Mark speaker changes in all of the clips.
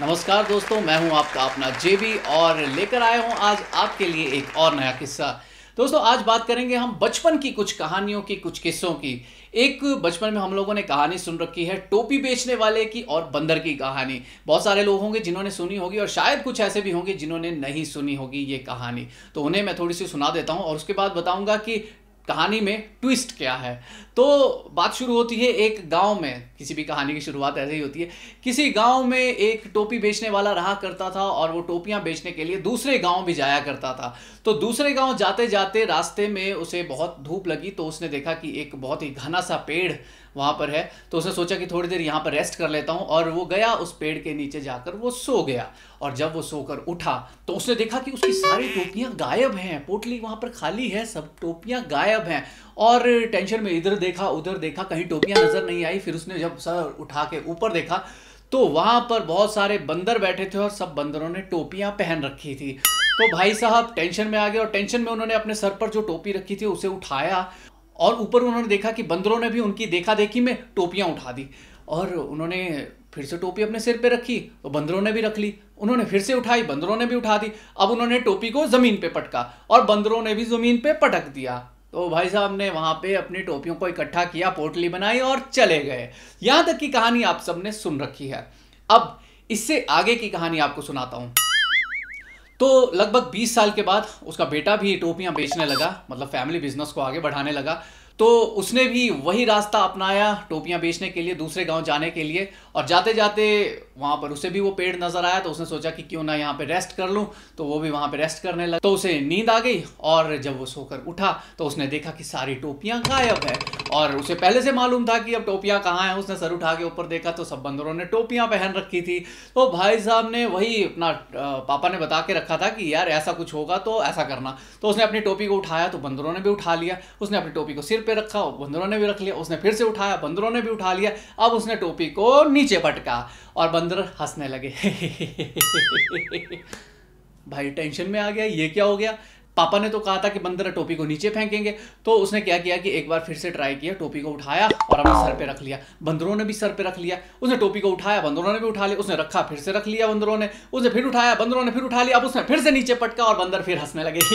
Speaker 1: नमस्कार दोस्तों मैं हूं आपका अपना जेबी और लेकर आया हूं आज आपके लिए एक और नया किस्सा दोस्तों आज बात करेंगे हम बचपन की कुछ कहानियों की कुछ किस्सों की एक बचपन में हम लोगों ने कहानी सुन रखी है टोपी बेचने वाले की और बंदर की कहानी बहुत सारे लोग होंगे जिन्होंने सुनी होगी और शायद कुछ ऐसे भी होंगे जिन्होंने नहीं सुनी होगी ये कहानी तो उन्हें मैं थोड़ी सी सुना देता हूँ और उसके बाद बताऊँगा कि कहानी में ट्विस्ट क्या है तो बात शुरू होती है एक गांव में किसी भी कहानी की शुरुआत ऐसे ही होती है किसी गांव में एक टोपी बेचने वाला रहा करता था और वो टोपियां बेचने के लिए दूसरे गांव भी जाया करता था तो दूसरे गांव जाते जाते रास्ते में उसे बहुत धूप लगी तो उसने देखा कि एक बहुत ही घना सा पेड़ वहाँ पर है तो उसने सोचा कि थोड़ी देर यहाँ पर रेस्ट कर लेता हूँ और वो गया उस पेड़ के नीचे जाकर वो सो गया और जब वो सोकर उठा तो उसने देखा कि उसकी सारी टोपियाँ गायब हैं पोटली वहाँ पर खाली है सब टोपियाँ गायब हैं और टेंशन में इधर देखा उधर देखा कहीं टोपियाँ नज़र नहीं आई फिर उसने जब सर उठा के ऊपर देखा तो वहाँ पर बहुत सारे बंदर बैठे थे और सब बंदरों ने टोपियाँ पहन रखी थी तो भाई साहब टेंशन में आ गए और टेंशन में उन्होंने अपने सर पर जो टोपी रखी थी उसे उठाया और ऊपर उन्होंने देखा कि बंदरों ने भी उनकी देखा देखी में टोपियाँ उठा दी और उन्होंने फिर से टोपी अपने सिर पे रखी और बंदरों ने भी रख ली उन्होंने फिर से उठाई बंदरों ने भी उठा दी अब उन्होंने टोपी को ज़मीन पे पटका और बंदरों ने भी ज़मीन पे पटक दिया तो भाई साहब ने वहाँ पे अपनी टोपियों को इकट्ठा किया पोटली बनाई और चले गए यहाँ तक की कहानी आप सबने सुन रखी है अब इससे आगे की कहानी आपको सुनाता हूँ तो लगभग 20 साल के बाद उसका बेटा भी टोपियां बेचने लगा मतलब फैमिली बिजनेस को आगे बढ़ाने लगा तो उसने भी वही रास्ता अपनाया टोपियां बेचने के लिए दूसरे गांव जाने के लिए और जाते जाते वहाँ पर उसे भी वो पेड़ नज़र आया तो उसने सोचा कि क्यों ना यहाँ पे रेस्ट कर लूँ तो वो भी वहाँ पे रेस्ट करने लगा तो उसे नींद आ गई और जब वो सोकर उठा तो उसने देखा कि सारी टोपियाँ गायब है और उसे पहले से मालूम था कि अब टोपियाँ कहाँ हैं उसने सर उठा के ऊपर देखा तो सब बंदरों ने टोपियाँ पहन रखी थी तो भाई साहब ने वही अपना पापा ने बता के रखा था कि यार ऐसा कुछ होगा तो ऐसा करना तो उसने अपनी टोपी को उठाया तो बंदरों ने भी उठा लिया उसने अपनी टोपी को सिर पर रखा बंदरों ने भी रख लिया उसने फिर से उठाया बंदरों ने भी उठा लिया अब उसने टोपी को नीचे पटका और बंदर हंसने लगे भाई टेंशन में आ गया ये क्या हो गया पापा ने तो कहा था कि बंदर टोपी को नीचे फेंकेंगे तो उसने क्या किया कि एक बार फिर से ट्राई किया टोपी को उठाया और अपने सर पे रख लिया बंदरों ने भी सर पे रख लिया उसने टोपी को उठाया बंदरों ने भी उठा लिया उसने रखा फिर से रख लिया बंदरों ने उसने फिर उठाया बंदरों ने फिर उठा लिया अब उसने फिर से नीचे पटका और बंदर फिर हंसने लगे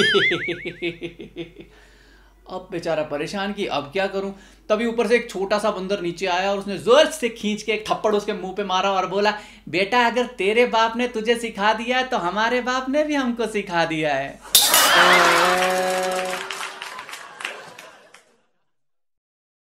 Speaker 1: अब बेचारा परेशान कि अब क्या करूं तभी ऊपर से एक छोटा सा बंदर नीचे आया और उसने जोर से खींच के एक थप्पड़ उसके मुंह पे मारा और बोला बेटा अगर तेरे बाप ने तुझे सिखा दिया है तो हमारे बाप ने भी हमको सिखा दिया है तो